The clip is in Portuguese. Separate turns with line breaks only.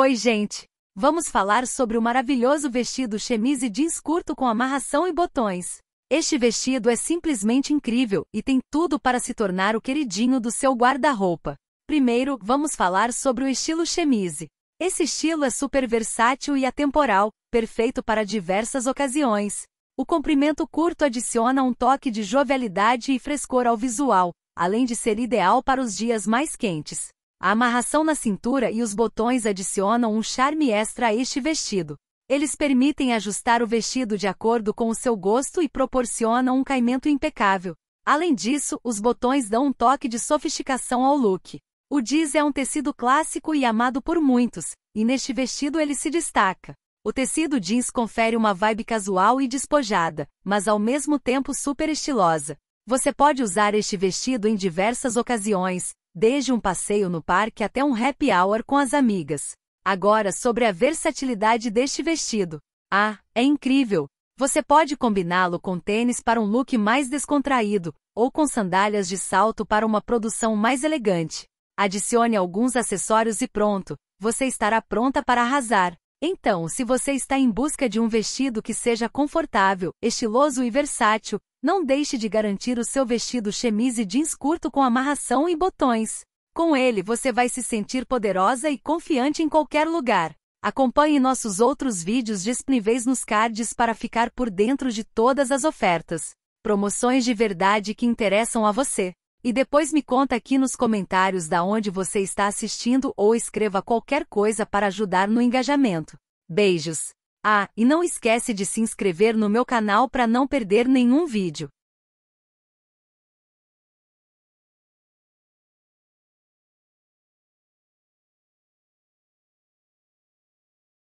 Oi, gente! Vamos falar sobre o maravilhoso vestido chemise jeans curto com amarração e botões. Este vestido é simplesmente incrível e tem tudo para se tornar o queridinho do seu guarda-roupa. Primeiro, vamos falar sobre o estilo chemise. Esse estilo é super versátil e atemporal, perfeito para diversas ocasiões. O comprimento curto adiciona um toque de jovialidade e frescor ao visual, além de ser ideal para os dias mais quentes. A amarração na cintura e os botões adicionam um charme extra a este vestido. Eles permitem ajustar o vestido de acordo com o seu gosto e proporcionam um caimento impecável. Além disso, os botões dão um toque de sofisticação ao look. O jeans é um tecido clássico e amado por muitos, e neste vestido ele se destaca. O tecido jeans confere uma vibe casual e despojada, mas ao mesmo tempo super estilosa. Você pode usar este vestido em diversas ocasiões, desde um passeio no parque até um happy hour com as amigas. Agora sobre a versatilidade deste vestido. Ah, é incrível! Você pode combiná-lo com tênis para um look mais descontraído, ou com sandálias de salto para uma produção mais elegante. Adicione alguns acessórios e pronto, você estará pronta para arrasar. Então, se você está em busca de um vestido que seja confortável, estiloso e versátil, não deixe de garantir o seu vestido chemise jeans curto com amarração e botões. Com ele você vai se sentir poderosa e confiante em qualquer lugar. Acompanhe nossos outros vídeos disponíveis nos cards para ficar por dentro de todas as ofertas. Promoções de verdade que interessam a você. E depois me conta aqui nos comentários da onde você está assistindo ou escreva qualquer coisa para ajudar no engajamento. Beijos! Ah, e não esquece de se inscrever no meu canal para não perder nenhum vídeo.